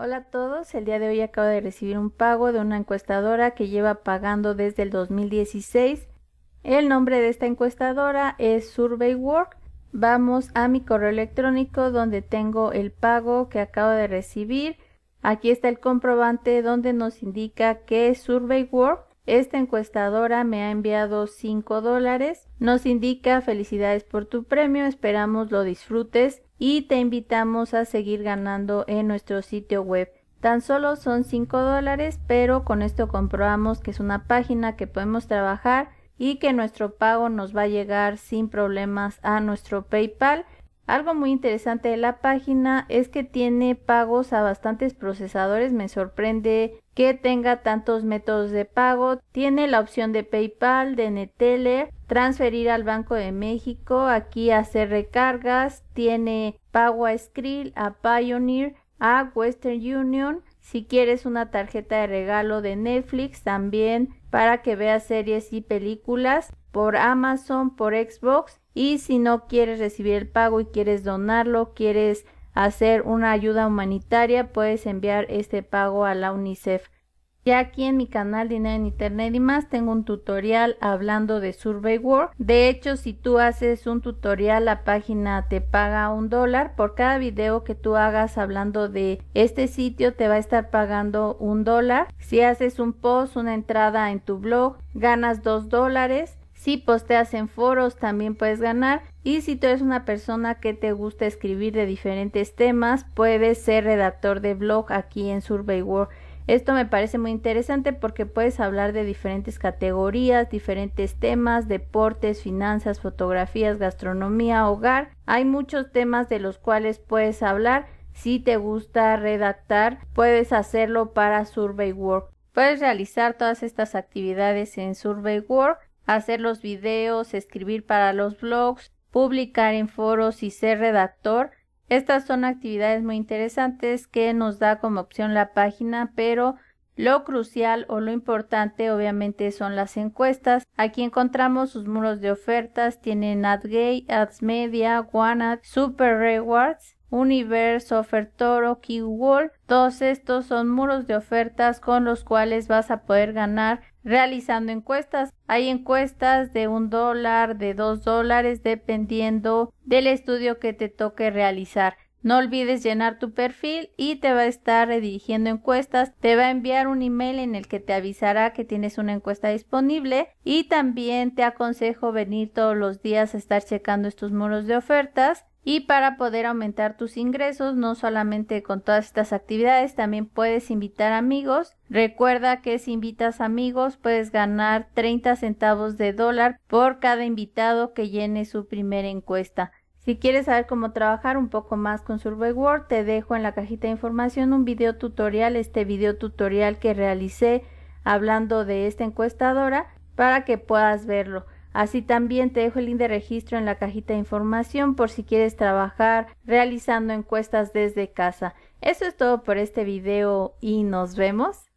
Hola a todos, el día de hoy acabo de recibir un pago de una encuestadora que lleva pagando desde el 2016. El nombre de esta encuestadora es SurveyWork. Vamos a mi correo electrónico donde tengo el pago que acabo de recibir. Aquí está el comprobante donde nos indica que SurveyWork, esta encuestadora me ha enviado 5 dólares. Nos indica felicidades por tu premio, esperamos lo disfrutes y te invitamos a seguir ganando en nuestro sitio web. Tan solo son 5 dólares, pero con esto comprobamos que es una página que podemos trabajar y que nuestro pago nos va a llegar sin problemas a nuestro PayPal. Algo muy interesante de la página es que tiene pagos a bastantes procesadores. Me sorprende que tenga tantos métodos de pago. Tiene la opción de PayPal, de Neteller transferir al Banco de México, aquí hacer recargas, tiene pago a Skrill, a Pioneer, a Western Union, si quieres una tarjeta de regalo de Netflix también para que veas series y películas por Amazon, por Xbox y si no quieres recibir el pago y quieres donarlo, quieres hacer una ayuda humanitaria, puedes enviar este pago a la UNICEF. Ya aquí en mi canal Dinero en Internet y más tengo un tutorial hablando de Survey De hecho, si tú haces un tutorial, la página te paga un dólar. Por cada video que tú hagas hablando de este sitio, te va a estar pagando un dólar. Si haces un post, una entrada en tu blog, ganas dos dólares. Si posteas en foros también puedes ganar y si tú eres una persona que te gusta escribir de diferentes temas, puedes ser redactor de blog aquí en Survey esto me parece muy interesante porque puedes hablar de diferentes categorías, diferentes temas, deportes, finanzas, fotografías, gastronomía, hogar. Hay muchos temas de los cuales puedes hablar. Si te gusta redactar, puedes hacerlo para Survey Work. Puedes realizar todas estas actividades en Survey Work, hacer los videos, escribir para los blogs, publicar en foros y ser redactor. Estas son actividades muy interesantes que nos da como opción la página, pero lo crucial o lo importante obviamente son las encuestas. Aquí encontramos sus muros de ofertas, tienen AdGay, Ads Media, OneAd, Super Rewards Universe, Fertoro, Keyword, todos estos son muros de ofertas con los cuales vas a poder ganar realizando encuestas. Hay encuestas de un dólar, de dos dólares, dependiendo del estudio que te toque realizar. No olvides llenar tu perfil y te va a estar redirigiendo encuestas. Te va a enviar un email en el que te avisará que tienes una encuesta disponible y también te aconsejo venir todos los días a estar checando estos muros de ofertas y para poder aumentar tus ingresos, no solamente con todas estas actividades, también puedes invitar amigos. Recuerda que si invitas amigos, puedes ganar 30 centavos de dólar por cada invitado que llene su primera encuesta. Si quieres saber cómo trabajar un poco más con Survey te dejo en la cajita de información un video tutorial, este video tutorial que realicé hablando de esta encuestadora para que puedas verlo. Así también te dejo el link de registro en la cajita de información por si quieres trabajar realizando encuestas desde casa. Eso es todo por este video y nos vemos.